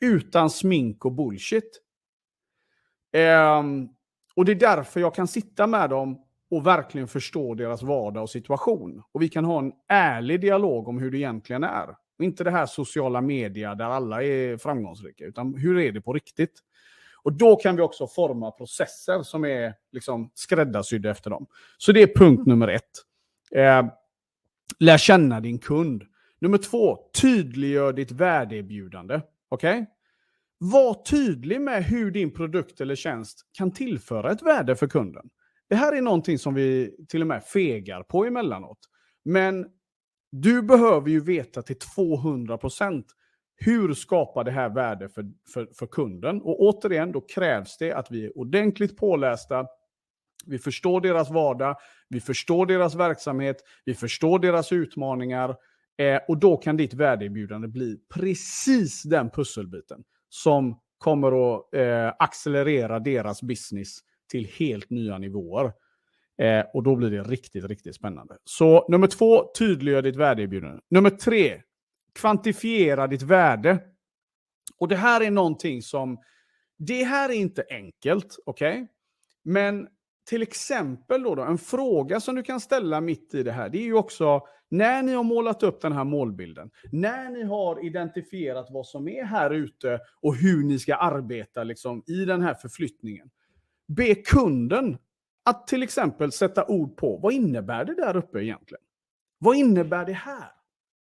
Utan smink och bullshit. Um, och det är därför jag kan sitta med dem och verkligen förstå deras vardag och situation. Och vi kan ha en ärlig dialog om hur det egentligen är. Och inte det här sociala media där alla är framgångsrika, utan hur är det på riktigt? Och då kan vi också forma processer som är liksom skräddarsydda efter dem. Så det är punkt mm. nummer ett. Eh, lär känna din kund. Nummer två, tydliggör ditt värdeerbjudande. Okej? Okay? Var tydlig med hur din produkt eller tjänst kan tillföra ett värde för kunden. Det här är någonting som vi till och med fegar på emellanåt. Men du behöver ju veta till 200 procent hur skapar det här värde för, för, för, kunden? Och återigen, då krävs det att vi är ordentligt pålästa. Vi förstår deras vardag, vi förstår deras verksamhet, vi förstår deras utmaningar Eh, och då kan ditt värdeerbjudande bli precis den pusselbiten som kommer att eh, accelerera deras business till helt nya nivåer. Eh, och då blir det riktigt, riktigt spännande. Så nummer två, tydliggör ditt värdeerbjudande. Nummer tre, kvantifiera ditt värde. Och det här är någonting som, det här är inte enkelt, okej? Okay? Men till exempel då, då, en fråga som du kan ställa mitt i det här, det är ju också när ni har målat upp den här målbilden, när ni har identifierat vad som är här ute och hur ni ska arbeta liksom, i den här förflyttningen. Be kunden att till exempel sätta ord på vad innebär det där uppe egentligen? Vad innebär det här?